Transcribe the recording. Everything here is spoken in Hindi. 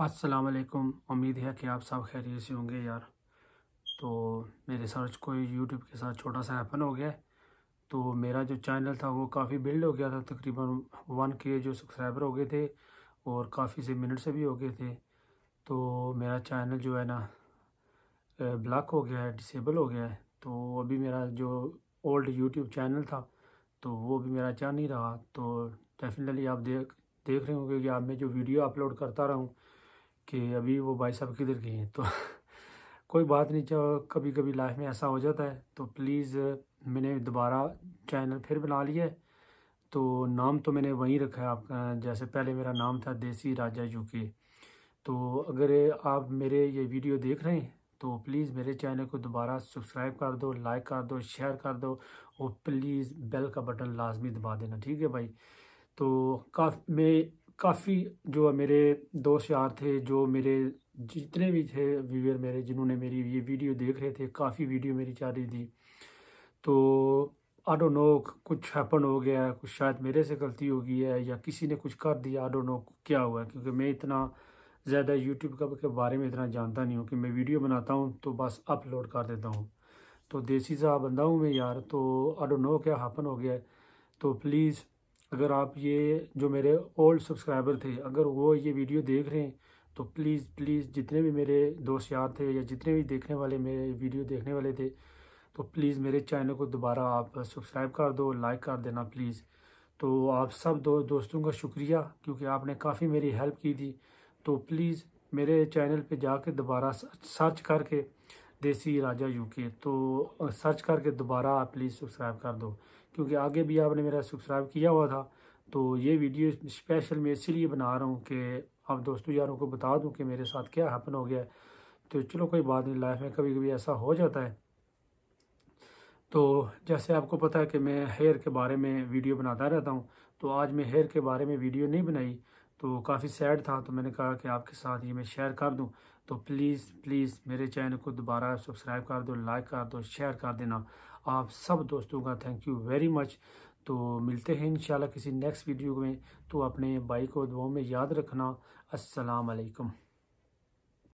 अस्सलाम वालेकुम उम्मीद है कि आप सब खैरियत से होंगे यार तो मेरे सर्च कोई यूट्यूब के साथ छोटा सा हैपन हो गया तो मेरा जो चैनल था वो काफ़ी बिल्ड हो गया था तकरीबन वन के जो सब्सक्राइबर हो गए थे और काफ़ी से मिनट से भी हो गए थे तो मेरा चैनल जो है ना ब्लॉक हो गया है डिसेबल हो गया है तो अभी मेरा जो ओल्ड यूट्यूब चैनल था तो वो भी मेरा चल नहीं रहा तो डेफिनेटली आप देख देख रहे होंगे कि आप मैं जो वीडियो अपलोड करता रहूँ कि अभी वो भाई साहब किधर गए हैं तो कोई बात नहीं चाहो कभी कभी लाइफ में ऐसा हो जाता है तो प्लीज़ मैंने दोबारा चैनल फिर बना लिया तो नाम तो मैंने वहीं रखा है आपका जैसे पहले मेरा नाम था देसी राजा के तो अगर आप मेरे ये वीडियो देख रहे हैं तो प्लीज़ मेरे चैनल को दोबारा सब्सक्राइब कर दो लाइक कर दो शेयर कर दो और प्लीज़ बेल का बटन लाजमी दबा देना ठीक है भाई तो काफ़ी मैं काफ़ी जो मेरे दोस्त यार थे जो मेरे जितने भी थे व्यूअर मेरे जिन्होंने मेरी ये वीडियो देख रहे थे काफ़ी वीडियो मेरी चाह रही थी तो आडो नो कुछ हैपन हो गया है कुछ शायद मेरे से गलती हो गई है या किसी ने कुछ कर दिया आडो नो क्या हुआ है क्योंकि मैं इतना ज़्यादा यूट्यूब का के बारे में इतना जानता नहीं हूँ कि मैं वीडियो बनाता हूँ तो बस अपलोड कर देता हूँ तो देसी सा बंदा हूँ मैं यार तो आडो नो क्या हैपन हो गया है तो प्लीज़ अगर आप ये जो मेरे ओल्ड सब्सक्राइबर थे अगर वो ये वीडियो देख रहे हैं तो प्लीज़ प्लीज़ जितने भी मेरे दोस्त यार थे या जितने भी देखने वाले मेरे वीडियो देखने वाले थे तो प्लीज़ मेरे चैनल को दोबारा आप सब्सक्राइब कर दो लाइक कर देना प्लीज़ तो आप सब दो दोस्तों का शुक्रिया क्योंकि आपने काफ़ी मेरी हेल्प की थी तो प्लीज़ मेरे चैनल पे जाके दोबारा सर्च करके देसी राजा यूके तो सर्च करके दोबारा प्लीज़ सब्सक्राइब कर दो क्योंकि आगे भी आपने मेरा सब्सक्राइब किया हुआ था तो ये वीडियो स्पेशल मैं इसीलिए बना रहा हूँ कि आप दोस्तों यारों को बता दूँ कि मेरे साथ क्या हैपन हो गया है तो चलो कोई बात नहीं लाइफ में कभी कभी ऐसा हो जाता है तो जैसे आपको पता है कि मैं हेयर के बारे में वीडियो बनाता रहता हूँ तो आज मैं हेयर के बारे में वीडियो नहीं बनाई तो काफ़ी सैड था तो मैंने कहा कि आपके साथ ये मैं शेयर कर दूँ तो प्लीज़ प्लीज़ मेरे चैनल को दोबारा सब्सक्राइब कर दो लाइक कर दो शेयर कर देना आप सब दोस्तों का थैंक यू वेरी मच तो मिलते हैं इंशाल्लाह किसी नेक्स्ट वीडियो में तो अपने भाई को दुआओं में याद रखना अस्सलाम वालेकुम